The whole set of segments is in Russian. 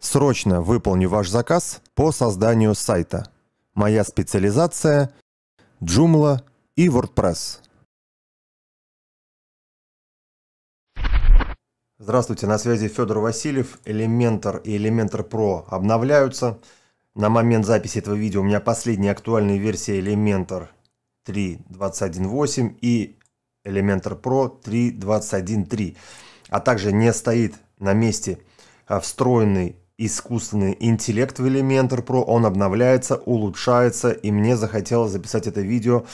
Срочно выполню ваш заказ по созданию сайта. Моя специализация – Joomla и WordPress. Здравствуйте, на связи Федор Васильев. Elementor и Elementor Pro обновляются. На момент записи этого видео у меня последняя актуальная версия Elementor 3.21.8 и Elementor Pro 3.21.3. А также не стоит на месте а, встроенный искусственный интеллект в Elementor Pro, он обновляется, улучшается, и мне захотелось записать это видео,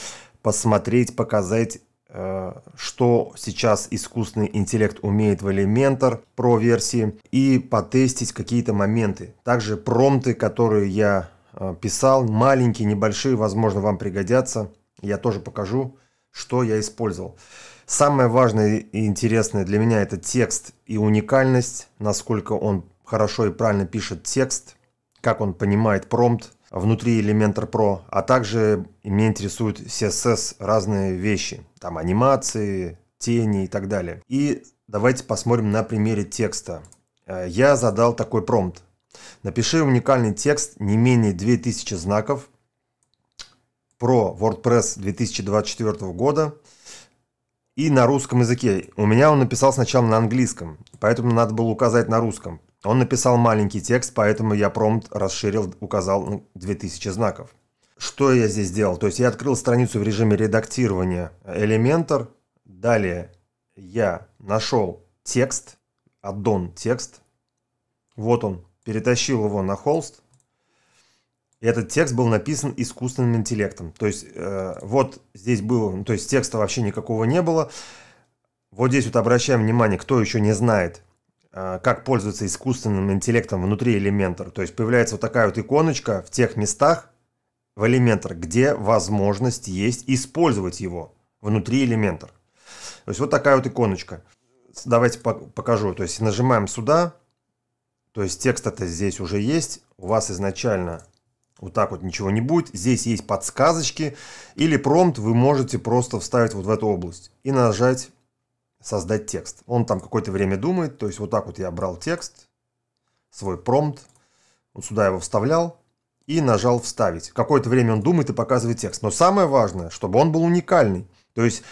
посмотреть, показать, э, что сейчас искусственный интеллект умеет в Elementor Pro версии, и потестить какие-то моменты. Также промты, которые я э, писал, маленькие, небольшие, возможно, вам пригодятся. Я тоже покажу, что я использовал. Самое важное и интересное для меня это текст и уникальность, насколько он хорошо и правильно пишет текст, как он понимает промпт внутри Elementor Pro, а также меня интересуют CSS разные вещи, там анимации, тени и так далее. И давайте посмотрим на примере текста. Э, я задал такой промпт. Напиши уникальный текст не менее 2000 знаков про WordPress 2024 года и на русском языке. У меня он написал сначала на английском, поэтому надо было указать на русском. Он написал маленький текст, поэтому я промпт расширил, указал 2000 ну, знаков. Что я здесь сделал? То есть я открыл страницу в режиме редактирования Elementor. Далее я нашел текст, аддон текст. Вот он. Перетащил его на холст. этот текст был написан искусственным интеллектом. То есть э, вот здесь было, ну, то есть текста вообще никакого не было. Вот здесь вот обращаем внимание, кто еще не знает – Э, как пользоваться искусственным интеллектом внутри Elementor. То есть появляется вот такая вот иконочка в тех местах в Elementor, где возможность есть использовать его внутри Elementor. То есть вот такая вот иконочка. Давайте покажу. То есть нажимаем сюда. То есть текст это здесь уже есть. У вас изначально вот так вот ничего не будет. Здесь есть подсказочки. Или промпт вы можете просто вставить вот в эту область и нажать создать текст. Он там какое-то время думает, то есть вот так вот я брал текст, свой промпт, вот сюда его вставлял и нажал «Вставить». Какое-то время он думает и показывает текст. Но самое важное, чтобы он был уникальный. То есть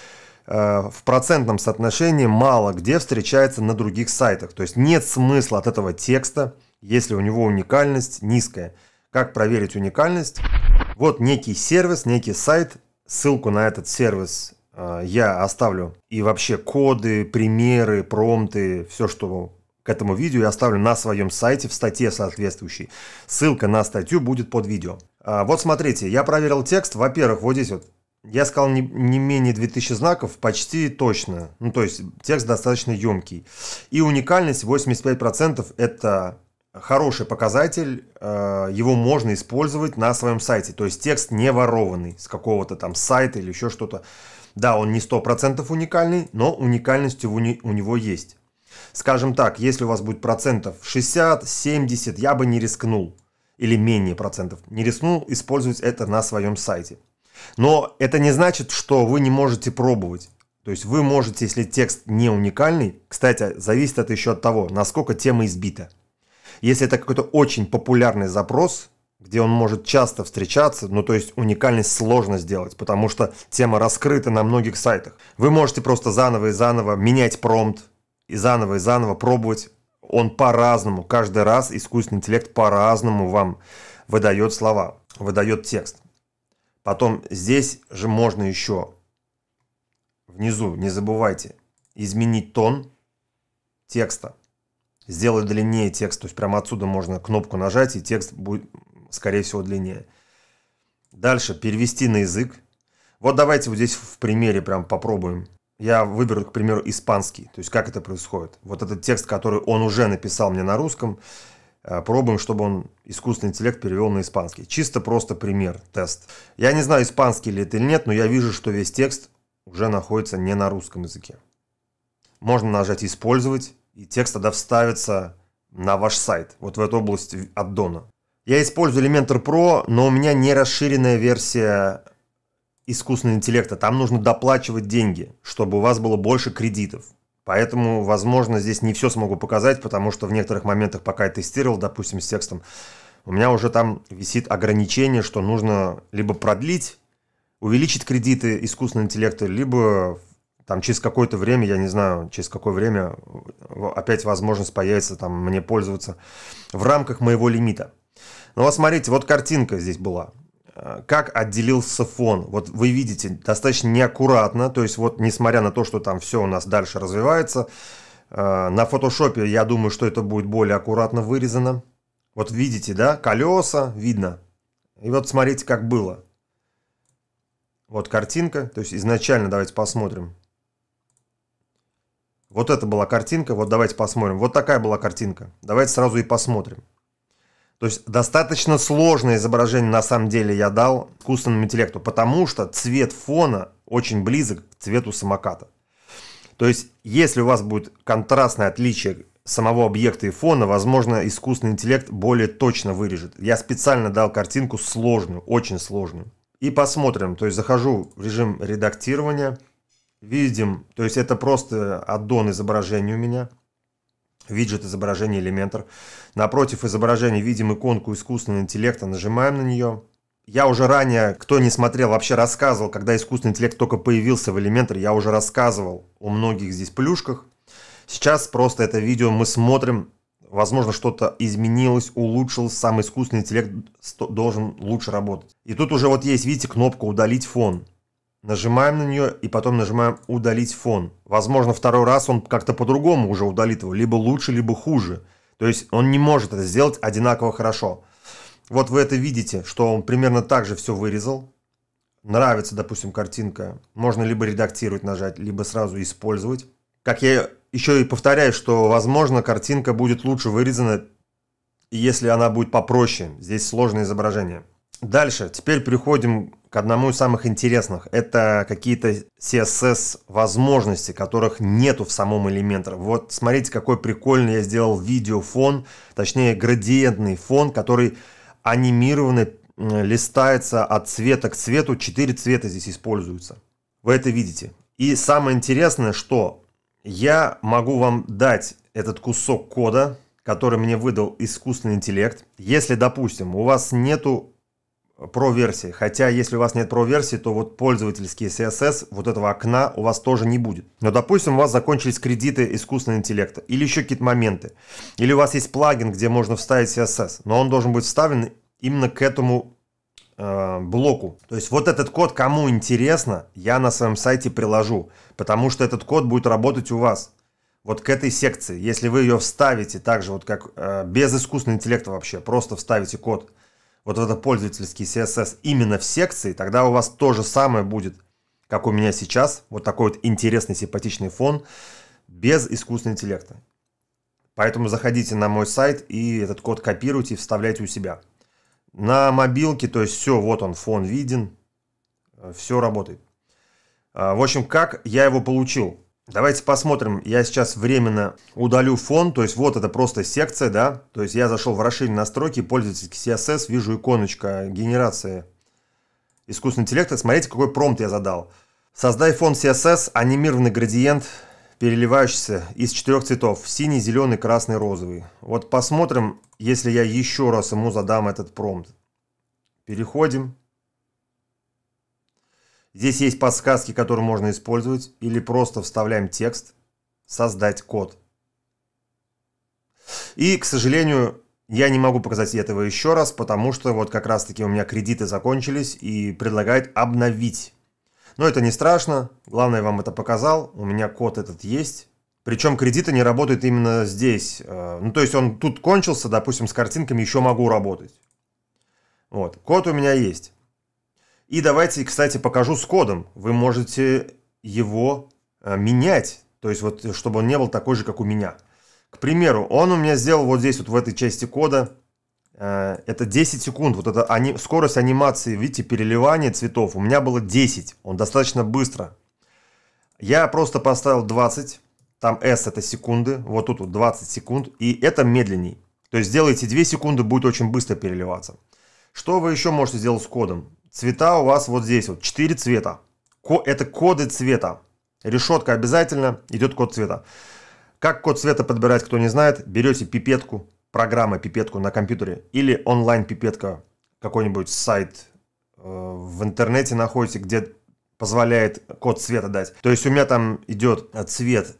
э, в процентном соотношении мало где встречается на других сайтах. То есть нет смысла от этого текста, если у него уникальность низкая. Как проверить уникальность? Вот некий сервис, некий сайт, ссылку на этот сервис а, я оставлю и вообще коды, примеры, промты, все, что к этому видео я оставлю на своем сайте в статье соответствующей. Ссылка на статью будет под видео. А, вот смотрите, я проверил текст. Во-первых, вот здесь вот я сказал не, не менее 2000 знаков, почти точно. Ну, то есть текст достаточно емкий. И уникальность 85% это хороший показатель, а, его можно использовать на своем сайте. То есть текст не ворованный с какого-то там сайта или еще что-то. Да, он не 100% уникальный, но уникальность у, не, у него есть. Скажем так, если у вас будет процентов 60, 70, я бы не рискнул. Или менее процентов. Не рискнул использовать это на своем сайте. Но это не значит, что вы не можете пробовать. То есть вы можете, если текст не уникальный, кстати, зависит это еще от того, насколько тема избита. Если это какой-то очень популярный запрос, где он может часто встречаться, ну то есть уникальность сложно сделать, потому что тема раскрыта на многих сайтах. Вы можете просто заново и заново менять промпт, и заново и заново пробовать. Он по-разному, каждый раз искусственный интеллект по-разному вам выдает слова, выдает текст. Потом здесь же можно еще внизу, не забывайте, изменить тон текста. Сделать длиннее текст, то есть прямо отсюда можно кнопку нажать, и текст будет скорее всего, длиннее. Дальше перевести на язык. Вот давайте вот здесь в примере прям попробуем. Я выберу, к примеру, испанский. То есть как это происходит. Вот этот текст, который он уже написал мне на русском, э, пробуем, чтобы он искусственный интеллект перевел на испанский. Чисто просто пример, тест. Я не знаю, испанский ли это или нет, но я вижу, что весь текст уже находится не на русском языке. Можно нажать «Использовать», и текст тогда вставится на ваш сайт, вот в эту область аддона. Я использую Elementor Pro, но у меня не расширенная версия искусственного интеллекта. Там нужно доплачивать деньги, чтобы у вас было больше кредитов. Поэтому, возможно, здесь не все смогу показать, потому что в некоторых моментах, пока я тестировал, допустим, с текстом, у меня уже там висит ограничение, что нужно либо продлить, увеличить кредиты искусственного интеллекта, либо там через какое-то время, я не знаю, через какое время опять возможность появится там мне пользоваться в рамках моего лимита. Ну вот смотрите, вот картинка здесь была. Э, как отделился фон? Вот вы видите, достаточно неаккуратно, то есть вот несмотря на то, что там все у нас дальше развивается, э, на фотошопе я думаю, что это будет более аккуратно вырезано. Вот видите, да, колеса, видно. И вот смотрите, как было. Вот картинка, то есть изначально давайте посмотрим. Вот это была картинка, вот давайте посмотрим. Вот такая была картинка. Давайте сразу и посмотрим. То есть достаточно сложное изображение на самом деле я дал искусственному интеллекту, потому что цвет фона очень близок к цвету самоката. То есть если у вас будет контрастное отличие самого объекта и фона, возможно, искусственный интеллект более точно вырежет. Я специально дал картинку сложную, очень сложную. И посмотрим, то есть захожу в режим редактирования, видим, то есть это просто аддон изображения у меня – виджет изображения Elementor. Напротив изображения видим иконку искусственного интеллекта, нажимаем на нее. Я уже ранее, кто не смотрел, вообще рассказывал, когда искусственный интеллект только появился в Elementor, я уже рассказывал о многих здесь плюшках. Сейчас просто это видео мы смотрим, возможно, что-то изменилось, улучшилось, сам искусственный интеллект должен лучше работать. И тут уже вот есть, видите, кнопка «Удалить фон». Нажимаем на нее и потом нажимаем «Удалить фон». Возможно, второй раз он как-то по-другому уже удалит его, либо лучше, либо хуже. То есть он не может это сделать одинаково хорошо. Вот вы это видите, что он примерно так же все вырезал. Нравится, допустим, картинка. Можно либо редактировать нажать, либо сразу использовать. Как я еще и повторяю, что, возможно, картинка будет лучше вырезана, если она будет попроще. Здесь сложное изображение. Дальше. Теперь переходим к одному из самых интересных. Это какие-то CSS возможности, которых нету в самом элементаре. Вот смотрите, какой прикольный я сделал видеофон, точнее градиентный фон, который анимированный листается от цвета к цвету. Четыре цвета здесь используются. Вы это видите. И самое интересное, что я могу вам дать этот кусок кода, который мне выдал искусственный интеллект. Если, допустим, у вас нету Pro-версии. Хотя, если у вас нет Pro-версии, то вот пользовательский CSS вот этого окна у вас тоже не будет. Но, допустим, у вас закончились кредиты искусственного интеллекта или еще какие-то моменты. Или у вас есть плагин, где можно вставить CSS, но он должен быть вставлен именно к этому э, блоку. То есть вот этот код, кому интересно, я на своем сайте приложу, потому что этот код будет работать у вас вот к этой секции. Если вы ее вставите так же, вот как э, без искусственного интеллекта вообще, просто вставите код, вот в это пользовательский CSS именно в секции, тогда у вас то же самое будет, как у меня сейчас, вот такой вот интересный симпатичный фон без искусственного интеллекта. Поэтому заходите на мой сайт и этот код копируйте и вставляйте у себя. На мобилке, то есть все, вот он, фон виден, э, все работает. А, в общем, как я его получил? Давайте посмотрим. Я сейчас временно удалю фон. То есть вот это просто секция, да. То есть я зашел в расширенные настройки, пользовательский CSS, вижу иконочка генерации искусственного интеллекта. Смотрите, какой промпт я задал. Создай фон CSS, анимированный градиент, переливающийся из четырех цветов. Синий, зеленый, красный, розовый. Вот посмотрим, если я еще раз ему задам этот промпт. Переходим. Здесь есть подсказки, которые можно использовать, или просто вставляем текст «Создать код». И, к сожалению, я не могу показать этого еще раз, потому что вот как раз-таки у меня кредиты закончились и предлагает обновить. Но это не страшно, главное, я вам это показал, у меня код этот есть. Причем кредиты не работают именно здесь. Э, ну, то есть он тут кончился, допустим, с картинками еще могу работать. Вот, код у меня есть. И давайте, кстати, покажу с кодом. Вы можете его э, менять, то есть вот, чтобы он не был такой же, как у меня. К примеру, он у меня сделал вот здесь, вот в этой части кода, э, это 10 секунд, вот это ани... скорость анимации, видите, переливание цветов, у меня было 10, он достаточно быстро. Я просто поставил 20, там S это секунды, вот тут вот 20 секунд, и это медленней. То есть сделайте 2 секунды, будет очень быстро переливаться. Что вы еще можете сделать с кодом? Цвета у вас вот здесь вот, 4 цвета. Ко это коды цвета. Решетка обязательно, идет код цвета. Как код цвета подбирать, кто не знает, берете пипетку, программа пипетку на компьютере или онлайн пипетка какой-нибудь сайт э, в интернете находите, где позволяет код цвета дать. То есть у меня там идет э, цвет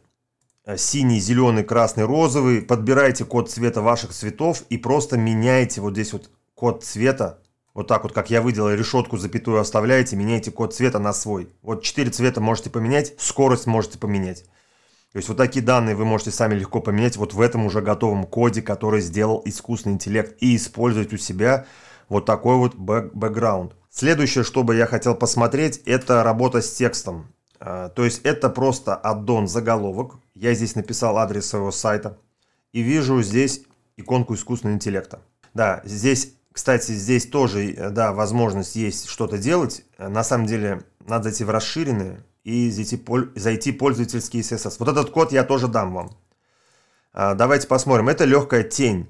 э, синий, зеленый, красный, розовый. Подбирайте код цвета ваших цветов и просто меняйте вот здесь вот код цвета вот так вот, как я выделал решетку, запятую оставляете, меняете код цвета на свой. Вот четыре цвета можете поменять, скорость можете поменять. То есть вот такие данные вы можете сами легко поменять вот в этом уже готовом коде, который сделал искусственный интеллект и использовать у себя вот такой вот бэкграунд. Следующее, что бы я хотел посмотреть, это работа с текстом. А, то есть это просто аддон заголовок. Я здесь написал адрес своего сайта и вижу здесь иконку искусственного интеллекта. Да, здесь кстати, здесь тоже, э, да, возможность есть что-то делать. Э, на самом деле, надо зайти в расширенные и зайти, пол, зайти пользовательский CSS. Вот этот код я тоже дам вам. Э, давайте посмотрим. Это легкая тень.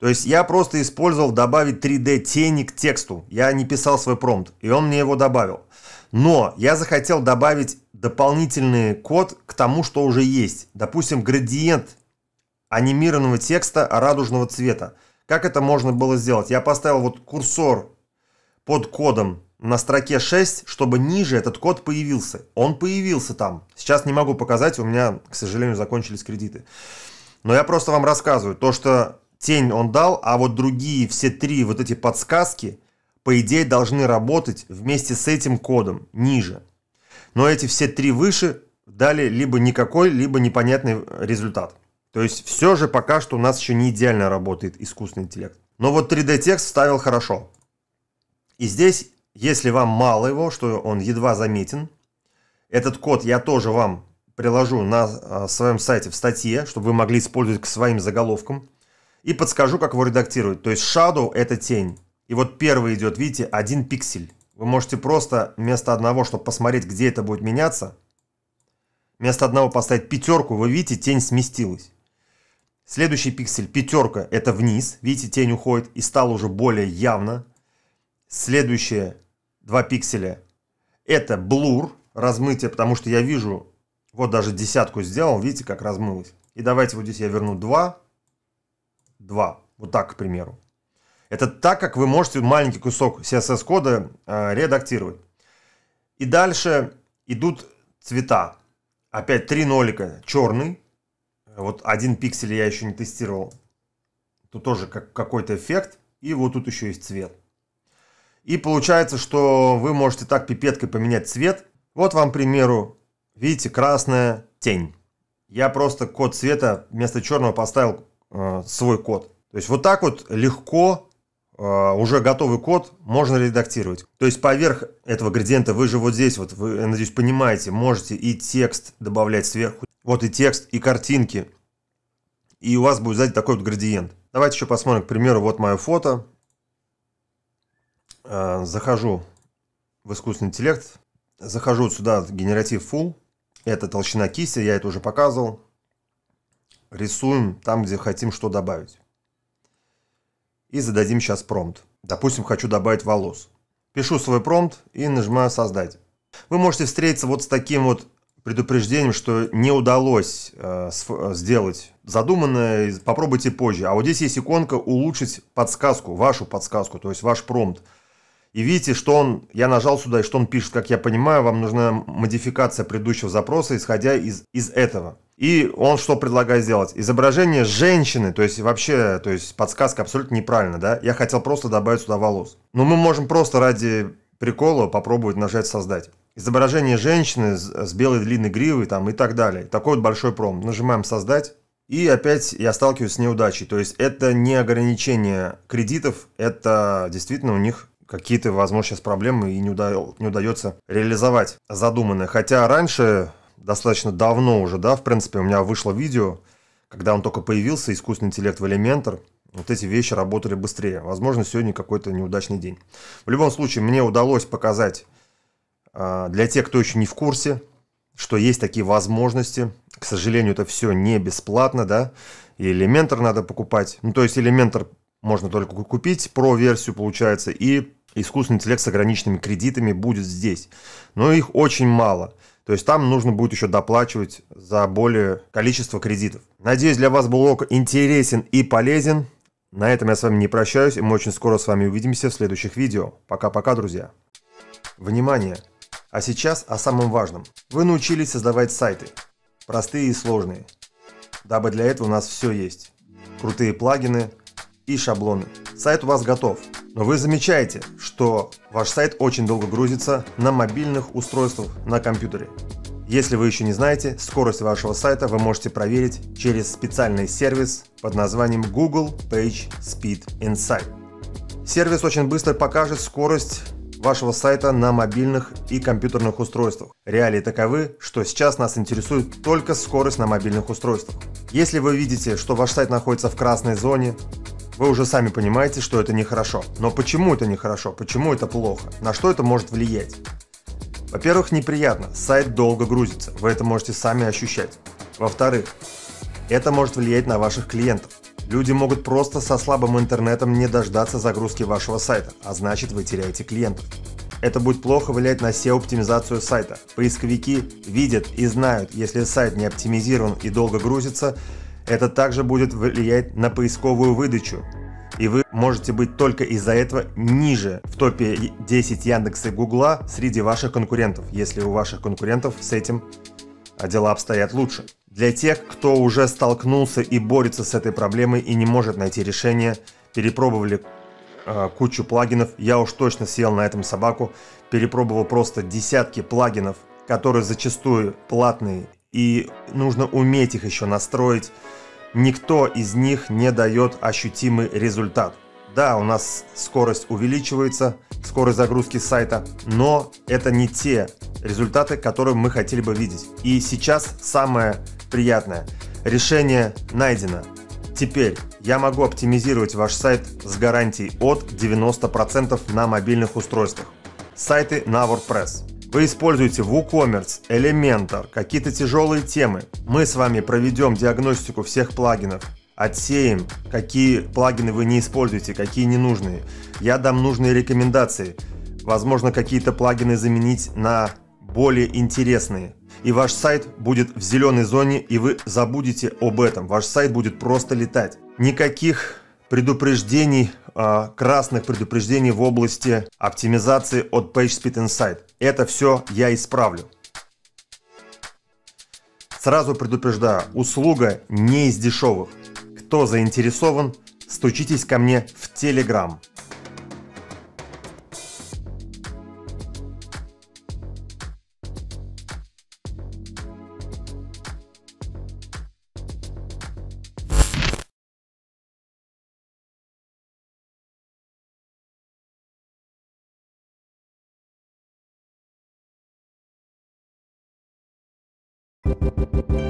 То есть я просто использовал добавить 3D тени к тексту. Я не писал свой промпт, и он мне его добавил. Но я захотел добавить дополнительный код к тому, что уже есть. Допустим, градиент анимированного текста радужного цвета. Как это можно было сделать? Я поставил вот курсор под кодом на строке 6, чтобы ниже этот код появился. Он появился там. Сейчас не могу показать, у меня, к сожалению, закончились кредиты. Но я просто вам рассказываю, то, что тень он дал, а вот другие все три вот эти подсказки, по идее, должны работать вместе с этим кодом ниже. Но эти все три выше дали либо никакой, либо непонятный результат. То есть все же пока что у нас еще не идеально работает искусственный интеллект. Но вот 3D-текст вставил хорошо. И здесь, если вам мало его, что он едва заметен, этот код я тоже вам приложу на а, своем сайте в статье, чтобы вы могли использовать к своим заголовкам. И подскажу, как его редактировать. То есть shadow – это тень. И вот первый идет, видите, один пиксель. Вы можете просто вместо одного, чтобы посмотреть, где это будет меняться, вместо одного поставить пятерку, вы видите, тень сместилась. Следующий пиксель, пятерка, это вниз. Видите, тень уходит и стало уже более явно. Следующие два пикселя, это блур, размытие, потому что я вижу, вот даже десятку сделал, видите, как размылось. И давайте вот здесь я верну 2, 2, вот так, к примеру. Это так, как вы можете маленький кусок CSS-кода э, а, редактировать. И дальше идут цвета. Опять три нолика черный, вот один пиксель я еще не тестировал. Тут тоже как какой-то эффект. И вот тут еще есть цвет. И получается, что вы можете так пипеткой поменять цвет. Вот вам, к примеру, видите, красная тень. Я просто код цвета вместо черного поставил э, свой код. То есть вот так вот легко э, уже готовый код можно редактировать. То есть поверх этого градиента вы же вот здесь, вот вы, я надеюсь, понимаете, можете и текст добавлять сверху, вот и текст, и картинки. И у вас будет сзади такой вот градиент. Давайте еще посмотрим, к примеру, вот мое фото. А, захожу в искусственный интеллект. Захожу сюда в генератив full. Это толщина кисти, я это уже показывал. Рисуем там, где хотим что добавить. И зададим сейчас промпт. Допустим, хочу добавить волос. Пишу свой промпт и нажимаю создать. Вы можете встретиться вот с таким вот предупреждением, что не удалось э, э сделать задуманное, попробуйте позже. А вот здесь есть иконка «Улучшить подсказку», вашу подсказку, то есть ваш промпт. И видите, что он, я нажал сюда, и что он пишет, как я понимаю, вам нужна модификация предыдущего запроса, исходя из, из этого. И он что предлагает сделать? Изображение женщины, то есть вообще, то есть подсказка абсолютно неправильно, да? Я хотел просто добавить сюда волос. Но мы можем просто ради прикола попробовать нажать «Создать» изображение женщины с белой длинной гривой там, и так далее. Такой вот большой пром. Нажимаем «Создать». И опять я сталкиваюсь с неудачей. То есть это не ограничение кредитов, это действительно у них какие-то, возможно, сейчас проблемы и не, удал, не удается реализовать задуманное. Хотя раньше, достаточно давно уже, да, в принципе, у меня вышло видео, когда он только появился, искусственный интеллект в Elementor, вот эти вещи работали быстрее. Возможно, сегодня какой-то неудачный день. В любом случае, мне удалось показать а, для тех, кто еще не в курсе, что есть такие возможности. К сожалению, это все не бесплатно, да. И элементар надо покупать. Ну, то есть элементар можно только купить, про версию получается, и искусственный интеллект с ограниченными кредитами будет здесь. Но их очень мало. То есть там нужно будет еще доплачивать за более количество кредитов. Надеюсь, для вас был урок интересен и полезен. На этом я с вами не прощаюсь, и мы очень скоро с вами увидимся в следующих видео. Пока-пока, друзья. Внимание! А сейчас о самом важном. Вы научились создавать сайты. Простые и сложные. Дабы для этого у нас все есть. Крутые плагины и шаблоны. Сайт у вас готов. Но вы замечаете, что ваш сайт очень долго грузится на мобильных устройствах на компьютере. Если вы еще не знаете, скорость вашего сайта вы можете проверить через специальный сервис под названием Google Page Speed Insight. Сервис очень быстро покажет скорость вашего сайта на мобильных и компьютерных устройствах. Реалии таковы, что сейчас нас интересует только скорость на мобильных устройствах. Если вы видите, что ваш сайт находится в красной зоне, вы уже сами понимаете, что это нехорошо. Но почему это нехорошо? Почему это плохо? На что это может влиять? Во-первых, неприятно, сайт долго грузится, вы это можете сами ощущать. Во-вторых, это может влиять на ваших клиентов. Люди могут просто со слабым интернетом не дождаться загрузки вашего сайта, а значит вы теряете клиентов. Это будет плохо влиять на SEO-оптимизацию сайта. Поисковики видят и знают, если сайт не оптимизирован и долго грузится, это также будет влиять на поисковую выдачу. И вы можете быть только из-за этого ниже в топе 10 Яндекса и Гугла среди ваших конкурентов, если у ваших конкурентов с этим а, дела обстоят лучше. Для тех, кто уже столкнулся и борется с этой проблемой и не может найти решение, перепробовали э, кучу плагинов, я уж точно съел на этом собаку, перепробовал просто десятки плагинов, которые зачастую платные, и нужно уметь их еще настроить. Никто из них не дает ощутимый результат. Да, у нас скорость увеличивается, скорость загрузки сайта, но это не те результаты, которые мы хотели бы видеть. И сейчас самое приятное. Решение найдено. Теперь я могу оптимизировать ваш сайт с гарантией от 90% на мобильных устройствах. Сайты на WordPress. Вы используете WooCommerce, Elementor, какие-то тяжелые темы. Мы с вами проведем диагностику всех плагинов, отсеем, какие плагины вы не используете, какие ненужные. Я дам нужные рекомендации. Возможно, какие-то плагины заменить на более интересные и ваш сайт будет в зеленой зоне, и вы забудете об этом. Ваш сайт будет просто летать. Никаких предупреждений, а, красных предупреждений в области оптимизации от PageSpeed Insight. Это все я исправлю. Сразу предупреждаю, услуга не из дешевых. Кто заинтересован, стучитесь ко мне в Telegram. Thank you.